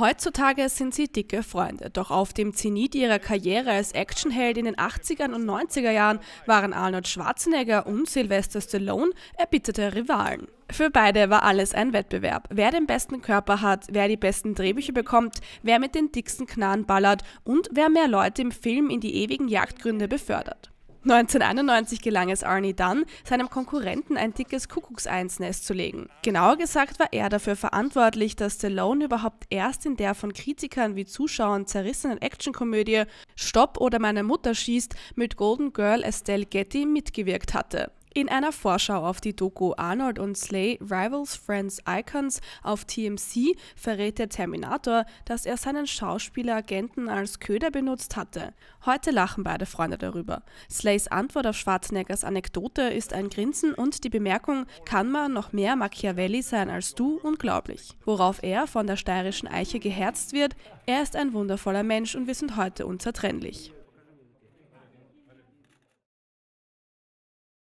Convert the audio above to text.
Heutzutage sind sie dicke Freunde, doch auf dem Zenit ihrer Karriere als Actionheld in den 80 ern und 90er Jahren waren Arnold Schwarzenegger und Sylvester Stallone erbitterte Rivalen. Für beide war alles ein Wettbewerb. Wer den besten Körper hat, wer die besten Drehbücher bekommt, wer mit den dicksten Knarren ballert und wer mehr Leute im Film in die ewigen Jagdgründe befördert. 1991 gelang es Arnie Dunn, seinem Konkurrenten ein dickes Kuckuckseinsnest zu legen. Genauer gesagt war er dafür verantwortlich, dass Stallone überhaupt erst in der von Kritikern wie Zuschauern zerrissenen Actionkomödie Stopp oder meine Mutter schießt mit Golden Girl Estelle Getty mitgewirkt hatte. In einer Vorschau auf die Doku Arnold und Slay Rivals, Friends, Icons auf TMC verrät der Terminator, dass er seinen Schauspieleragenten als Köder benutzt hatte. Heute lachen beide Freunde darüber. Slays Antwort auf Schwarzeneggers Anekdote ist ein Grinsen und die Bemerkung, kann man noch mehr Machiavelli sein als du? Unglaublich. Worauf er von der steirischen Eiche geherzt wird, er ist ein wundervoller Mensch und wir sind heute unzertrennlich.